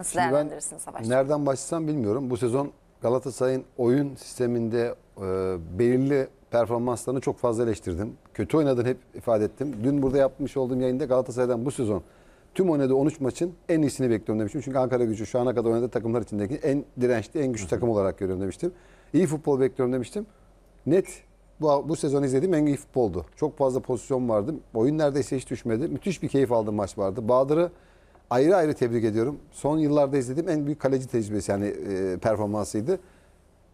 Nasıl Şimdi değerlendirirsin Savaşçı? Nereden başlasam bilmiyorum. Bu sezon Galatasaray'ın oyun sisteminde e, belirli performanslarını çok fazla eleştirdim. Kötü oynadığını hep ifade ettim. Dün burada yapmış olduğum yayında Galatasaray'dan bu sezon tüm oynadığı 13 maçın en iyisini bekliyorum demiştim. Çünkü Ankara gücü şu ana kadar oynadığı takımlar içindeki en dirençli, en güçlü takım olarak görüyorum demiştim. İyi futbol bekliyorum demiştim. Net bu, bu sezon izlediğim en iyi futboldu. Çok fazla pozisyon vardı. Oyun neredeyse hiç düşmedi. Müthiş bir keyif aldım maç vardı. Bahadır'ı ayrı ayrı tebrik ediyorum. Son yıllarda izlediğim en büyük kaleci tecrübesi yani e, performansıydı.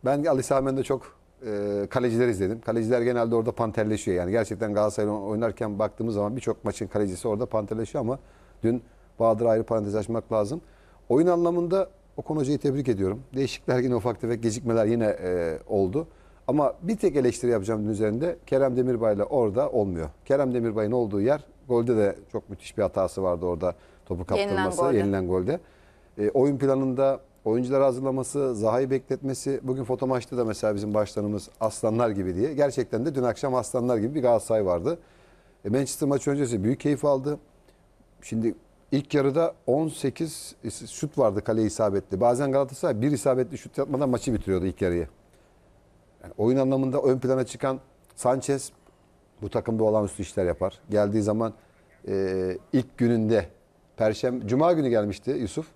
Ben Ali Sami'nde çok e, kaleciler izledim. Kaleciler genelde orada panterleşiyor. Yani gerçekten Galatasaray oynarken baktığımız zaman birçok maçın kalecisi orada panterleşiyor ama dün Bahadır ayrı parantez açmak lazım. Oyun anlamında o Hoca'yı tebrik ediyorum. Değişiklikler yine ufak tefek gecikmeler yine e, oldu. Ama bir tek eleştiri yapacağım dün üzerinde Kerem Demirbay ile orada olmuyor. Kerem Demirbay'ın olduğu yer golde de çok müthiş bir hatası vardı orada. Topu kaptırması, yeniden Yenilen golde. E, oyun planında oyuncular hazırlaması, Zaha'yı bekletmesi. Bugün foto maçta da mesela bizim başkanımız aslanlar gibi diye. Gerçekten de dün akşam aslanlar gibi bir Galatasaray vardı. E, Manchester maçı öncesi büyük keyif aldı. Şimdi ilk yarıda 18 şut vardı kale isabetli. Bazen Galatasaray bir isabetli şut yapmadan maçı bitiriyordu ilk yarıyı. Yani oyun anlamında ön plana çıkan Sanchez bu takımda olan olağanüstü işler yapar. Geldiği zaman e, ilk gününde Perşembe, Cuma günü gelmişti Yusuf.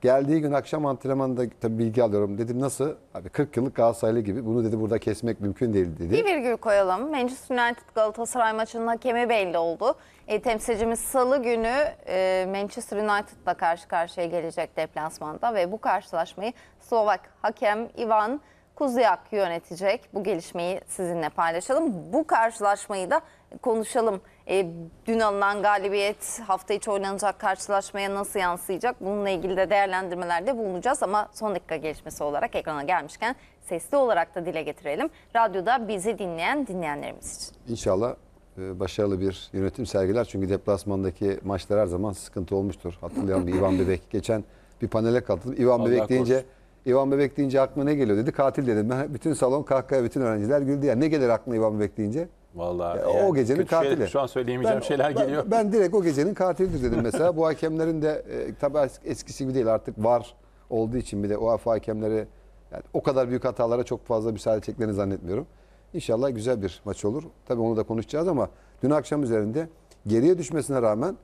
Geldiği gün akşam antrenmanında tabi bilgi alıyorum. Dedim nasıl? Abi 40 yıllık Galatasaraylı gibi bunu dedi burada kesmek mümkün değil dedi. Bir virgül koyalım. Manchester United Galatasaray maçının hakemi belli oldu. E, temsilcimiz salı günü e, Manchester United'la karşı karşıya gelecek deplasmanda ve bu karşılaşmayı Slovak hakem Ivan Kuziak yönetecek. Bu gelişmeyi sizinle paylaşalım. Bu karşılaşmayı da konuşalım. E, dün alınan galibiyet hafta içi oynanacak karşılaşmaya nasıl yansıyacak? Bununla ilgili de değerlendirmelerde bulunacağız ama son dakika gelişmesi olarak ekrana gelmişken sesli olarak da dile getirelim. Radyoda bizi dinleyen dinleyenlerimiz için. İnşallah e, başarılı bir yönetim sergiler. Çünkü deplasmandaki maçlar her zaman sıkıntı olmuştur. Hatırlayalım bir İvan Bebek. Geçen bir panele katıldım. İvan Bebek korusun. deyince İvan Bebek deyince aklıma ne geliyor dedi. Katil dedim. Ben bütün salon kahkaha bütün öğrenciler güldü. Yani ne gelir aklına İvan Bebek deyince? Vallahi yani o gecenin şey- katili. Şeyler, şu an söyleyemeyeceğim ben, şeyler geliyor. Ben direkt o gecenin katilidir dedim mesela. Bu hakemlerin de e, tabii eskisi gibi değil artık var olduğu için bir de UEFA hakemleri yani o kadar büyük hatalara çok fazla müsaade edeceklerini zannetmiyorum. İnşallah güzel bir maç olur. Tabii onu da konuşacağız ama dün akşam üzerinde geriye düşmesine rağmen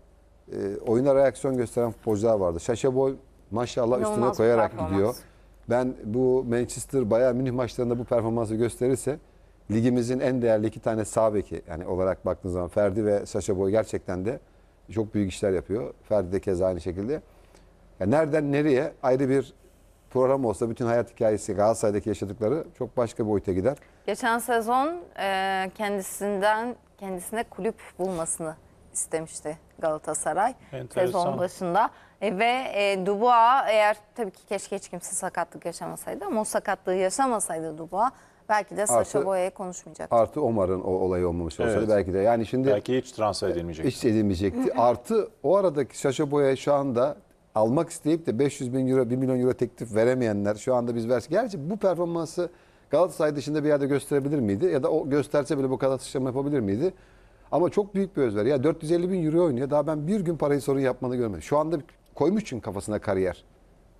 e, oyuna reaksiyon gösteren futbolcular vardı. Şaşa boy maşallah üstüne olmaz, koyarak gidiyor. Ben bu Manchester Bayern Münih maçlarında bu performansı gösterirse ligimizin en değerli iki tane sağ beki yani olarak baktığınız zaman Ferdi ve Saşa Boy gerçekten de çok büyük işler yapıyor. Ferdi de keza aynı şekilde. Yani nereden nereye ayrı bir program olsa bütün hayat hikayesi Galatasaray'daki yaşadıkları çok başka bir boyuta gider. Geçen sezon e, kendisinden kendisine kulüp bulmasını istemişti Galatasaray Enteresan. sezon başında. E, ve e, Dubois eğer tabii ki keşke hiç kimse sakatlık yaşamasaydı ama o sakatlığı yaşamasaydı Dubois Belki de saça artı, boyaya konuşmayacak. Artı Omar'ın o olayı olmamış olsaydı evet. belki de. Yani şimdi belki hiç transfer edilmeyecekti. Hiç edilmeyecekti. artı o aradaki saça boyaya şu anda almak isteyip de 500 bin euro, 1 milyon euro teklif veremeyenler şu anda biz versin. Gerçi bu performansı Galatasaray dışında bir yerde gösterebilir miydi? Ya da o gösterse bile bu kadar sıçrama yapabilir miydi? Ama çok büyük bir özveri. Ya 450 bin euro oynuyor. Daha ben bir gün parayı sorun yapmanı görmedim. Şu anda koymuş çünkü kafasına kariyer.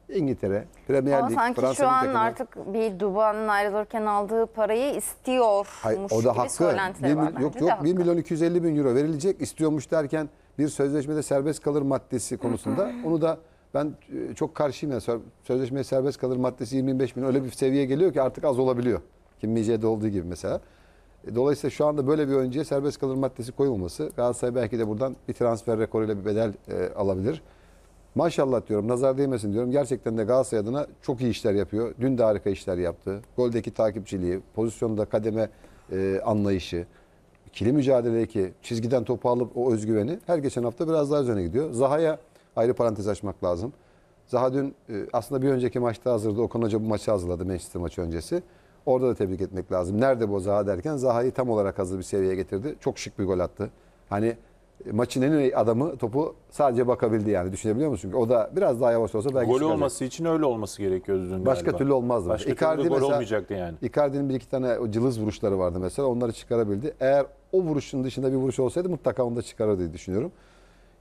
İngiltere, Premier Ama sanki şu an takımı. artık bir Dubai'nin ayrılırken aldığı parayı istiyormuş Hayır, o da gibi hakkı. Bir, mil- var. Bence yok yok 1 milyon 250 bin euro verilecek istiyormuş derken bir sözleşmede serbest kalır maddesi konusunda. Onu da ben e, çok karşıyım. Yani. Sözleşmeye serbest kalır maddesi 25 bin öyle bir seviye geliyor ki artık az olabiliyor. Kim Mice'de olduğu gibi mesela. E, dolayısıyla şu anda böyle bir oyuncuya serbest kalır maddesi koyulması Galatasaray belki de buradan bir transfer rekoruyla bir bedel e, alabilir. Maşallah diyorum nazar değmesin diyorum. Gerçekten de Galatasaray adına çok iyi işler yapıyor. Dün de harika işler yaptı. Goldeki takipçiliği, pozisyonda kademe e, anlayışı, kili mücadeledeki çizgiden topu alıp o özgüveni her geçen hafta biraz daha üzerine gidiyor. Zaha'ya ayrı parantez açmak lazım. Zaha dün e, aslında bir önceki maçta hazırdı. Okan Hoca bu maçı hazırladı Manchester maçı öncesi. Orada da tebrik etmek lazım. Nerede bu Zaha derken Zaha'yı tam olarak hazır bir seviyeye getirdi. Çok şık bir gol attı. Hani maçın en iyi adamı topu sadece bakabildi yani düşünebiliyor musun? Çünkü o da biraz daha yavaş olsa belki Gol olması için öyle olması gerekiyordu Başka galiba. türlü olmazdı. Başka Icardi türlü gol mesela, olmayacaktı yani. Icardi'nin bir iki tane o cılız vuruşları vardı mesela onları çıkarabildi. Eğer o vuruşun dışında bir vuruş olsaydı mutlaka onu da çıkarır diye düşünüyorum.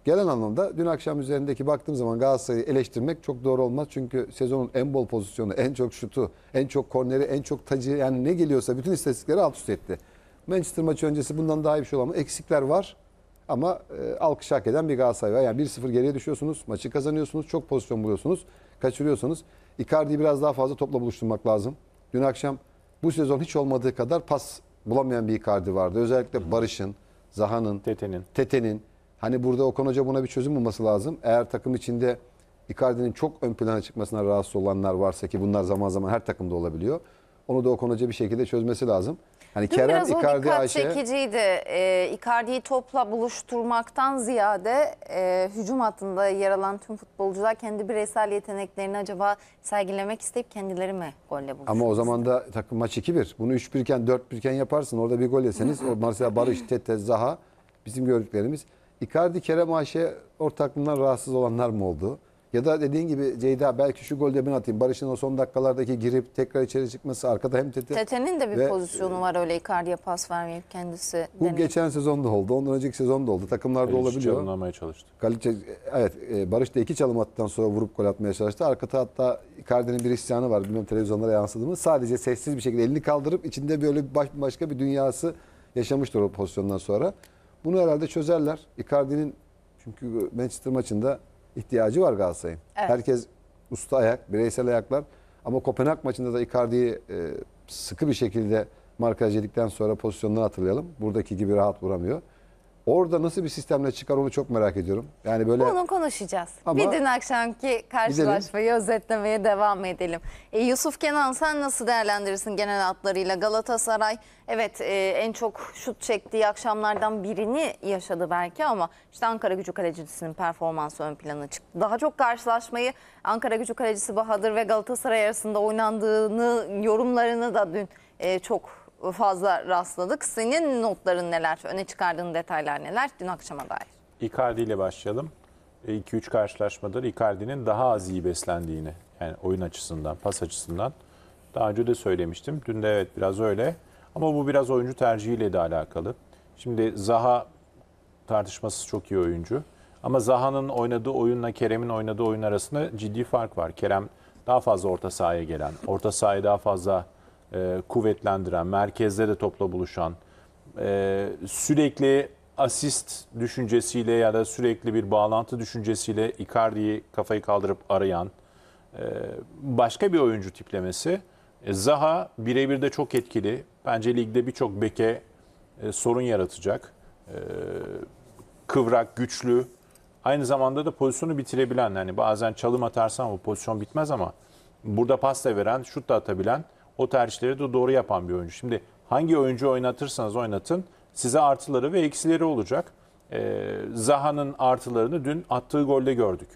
Gelen anlamda dün akşam üzerindeki baktığım zaman Galatasaray'ı eleştirmek çok doğru olmaz. Çünkü sezonun en bol pozisyonu, en çok şutu, en çok korneri, en çok tacı yani ne geliyorsa bütün istatistikleri alt üst etti. Manchester maçı öncesi bundan daha iyi bir şey olamaz. Eksikler var ama e, alkış hak eden bir Galatasaray var. Yani 1-0 geriye düşüyorsunuz. Maçı kazanıyorsunuz. Çok pozisyon buluyorsunuz. Kaçırıyorsunuz. Icardi'yi biraz daha fazla topla buluşturmak lazım. Dün akşam bu sezon hiç olmadığı kadar pas bulamayan bir Icardi vardı. Özellikle Barış'ın, Zaha'nın, Tete'nin. Tete'nin. Hani burada Okan Hoca buna bir çözüm bulması lazım. Eğer takım içinde Icardi'nin çok ön plana çıkmasına rahatsız olanlar varsa ki bunlar zaman zaman her takımda olabiliyor. Onu da Okan Hoca bir şekilde çözmesi lazım. Hani Dün Kerem biraz Icardi o dikkat Ayşe... çekiciydi. E, Icardi'yi topla buluşturmaktan ziyade e, hücum hattında yer alan tüm futbolcular kendi bireysel yeteneklerini acaba sergilemek isteyip kendileri mi golle buluşturmak Ama o zaman da takım maç 2-1. Bunu 3-1 iken 4-1 iken yaparsın. Orada bir gol yeseniz. o Marcel Barış, Tete, Zaha bizim gördüklerimiz. Icardi, Kerem Ayşe ortaklığından rahatsız olanlar mı oldu? Ya da dediğin gibi Ceyda belki şu golde ben atayım. Barış'ın o son dakikalardaki girip tekrar içeri çıkması arkada hem Tete. Tete'nin de bir ve, pozisyonu e, var öyle Icardi'ye pas vermeyip kendisi. Bu deneyim. geçen sezonda oldu. Ondan önceki sezonda oldu. Takımlarda Kaliç olabiliyor. çalımlamaya çalıştı. Kaliçe, evet e, Barış da iki çalım attıktan sonra vurup gol atmaya çalıştı. Arkada hatta Icardi'nin bir isyanı var. Bilmiyorum televizyonlara yansıdı mı. Sadece sessiz bir şekilde elini kaldırıp içinde böyle baş, başka bir dünyası yaşamıştır o pozisyondan sonra. Bunu herhalde çözerler. Icardi'nin çünkü Manchester maçında ihtiyacı var Galatasaray'ın. Evet. Herkes usta ayak, bireysel ayaklar. Ama Kopenhag maçında da Icardi'yi e, sıkı bir şekilde markaj yedikten sonra pozisyonunu hatırlayalım. Buradaki gibi rahat vuramıyor. Orada nasıl bir sistemle çıkar onu çok merak ediyorum. Yani böyle Bunu konuşacağız. Ama- Bir dün akşamki karşılaşmayı özetlemeye devam edelim. E, Yusuf Kenan sen nasıl değerlendirirsin genel hatlarıyla? Galatasaray evet e, en çok şut çektiği akşamlardan birini yaşadı belki ama işte Ankara Gücü kalecisinin performansı ön plana çıktı. Daha çok karşılaşmayı Ankara Gücü kalecisi Bahadır ve Galatasaray arasında oynandığını yorumlarını da dün e, çok fazla rastladık. Senin notların neler? Öne çıkardığın detaylar neler? Dün akşama dair. Icardi ile başlayalım. 2-3 e, karşılaşmadır Icardi'nin daha az iyi beslendiğini yani oyun açısından, pas açısından daha önce de söylemiştim. Dün de evet biraz öyle ama bu biraz oyuncu tercihiyle de alakalı. Şimdi Zaha tartışmasız çok iyi oyuncu ama Zaha'nın oynadığı oyunla Kerem'in oynadığı oyun arasında ciddi fark var. Kerem daha fazla orta sahaya gelen, orta sahaya daha fazla e, kuvvetlendiren, merkezde de topla buluşan, e, sürekli asist düşüncesiyle ya da sürekli bir bağlantı düşüncesiyle Icardi'yi kafayı kaldırıp arayan e, başka bir oyuncu tiplemesi. E, Zaha birebir de çok etkili. Bence ligde birçok beke e, sorun yaratacak. E, kıvrak, güçlü. Aynı zamanda da pozisyonu bitirebilen, yani bazen çalım atarsan o pozisyon bitmez ama burada pas da veren, şut da atabilen o tercihleri de doğru yapan bir oyuncu. Şimdi hangi oyuncu oynatırsanız oynatın size artıları ve eksileri olacak. Ee, Zaha'nın artılarını dün attığı golde gördük.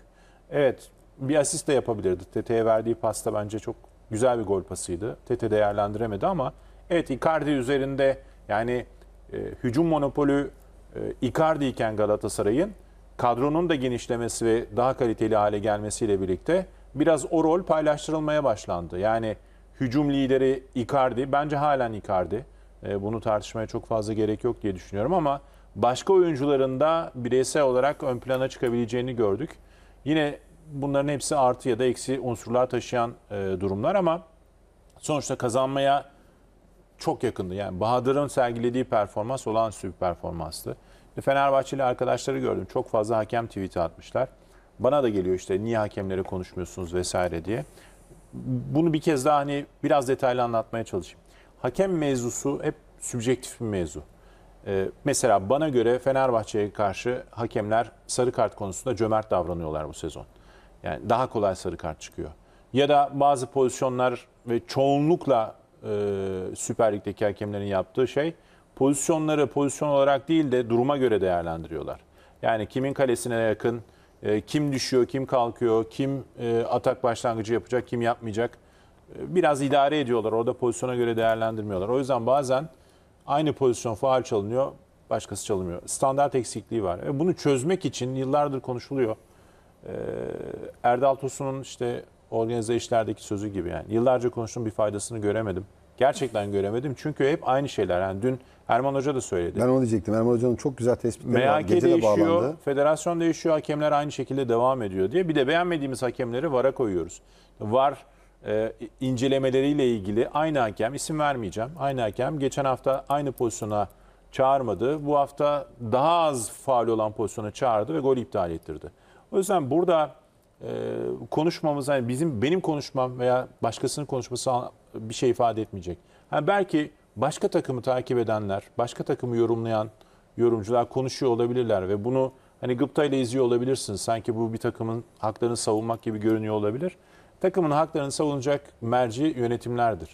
Evet bir asist de yapabilirdi. Tete'ye verdiği pasta bence çok güzel bir gol pasıydı. Tete değerlendiremedi ama evet Icardi üzerinde yani e, hücum monopolü e, Icardi iken Galatasaray'ın kadronun da genişlemesi ve daha kaliteli hale gelmesiyle birlikte biraz o rol paylaştırılmaya başlandı. Yani hücum lideri Icardi. Bence halen Icardi. E, bunu tartışmaya çok fazla gerek yok diye düşünüyorum ama başka oyuncuların da bireysel olarak ön plana çıkabileceğini gördük. Yine bunların hepsi artı ya da eksi unsurlar taşıyan e, durumlar ama sonuçta kazanmaya çok yakındı. Yani Bahadır'ın sergilediği performans olan bir performanstı. E, Fenerbahçeli arkadaşları gördüm. Çok fazla hakem tweet'i atmışlar. Bana da geliyor işte niye hakemlere konuşmuyorsunuz vesaire diye bunu bir kez daha hani biraz detaylı anlatmaya çalışayım. Hakem mevzusu hep sübjektif bir mevzu. Ee, mesela bana göre Fenerbahçe'ye karşı hakemler sarı kart konusunda cömert davranıyorlar bu sezon. Yani daha kolay sarı kart çıkıyor. Ya da bazı pozisyonlar ve çoğunlukla e, Süper Lig'deki hakemlerin yaptığı şey pozisyonları pozisyon olarak değil de duruma göre değerlendiriyorlar. Yani kimin kalesine yakın, e, kim düşüyor, kim kalkıyor, kim e, atak başlangıcı yapacak, kim yapmayacak. E, biraz idare ediyorlar. Orada pozisyona göre değerlendirmiyorlar. O yüzden bazen aynı pozisyon faal çalınıyor, başkası çalınmıyor. Standart eksikliği var. Ve bunu çözmek için yıllardır konuşuluyor. E, Erdal Tosun'un işte organize işlerdeki sözü gibi yani. Yıllarca konuştuğum bir faydasını göremedim. Gerçekten göremedim. Çünkü hep aynı şeyler. Yani dün Erman Hoca da söyledi. Ben onu diyecektim. Erman Hoca'nın çok güzel tespitleri MHK var. Gece değişiyor, de bağlandı. Federasyon değişiyor, hakemler aynı şekilde devam ediyor diye. Bir de beğenmediğimiz hakemleri VAR'a koyuyoruz. VAR e, incelemeleriyle ilgili aynı hakem, isim vermeyeceğim, aynı hakem geçen hafta aynı pozisyona çağırmadı. Bu hafta daha az faal olan pozisyona çağırdı ve gol iptal ettirdi. O yüzden burada e, ee, konuşmamız yani bizim benim konuşmam veya başkasının konuşması bir şey ifade etmeyecek. Yani belki başka takımı takip edenler, başka takımı yorumlayan yorumcular konuşuyor olabilirler ve bunu hani ile izliyor olabilirsiniz. Sanki bu bir takımın haklarını savunmak gibi görünüyor olabilir. Takımın haklarını savunacak merci yönetimlerdir.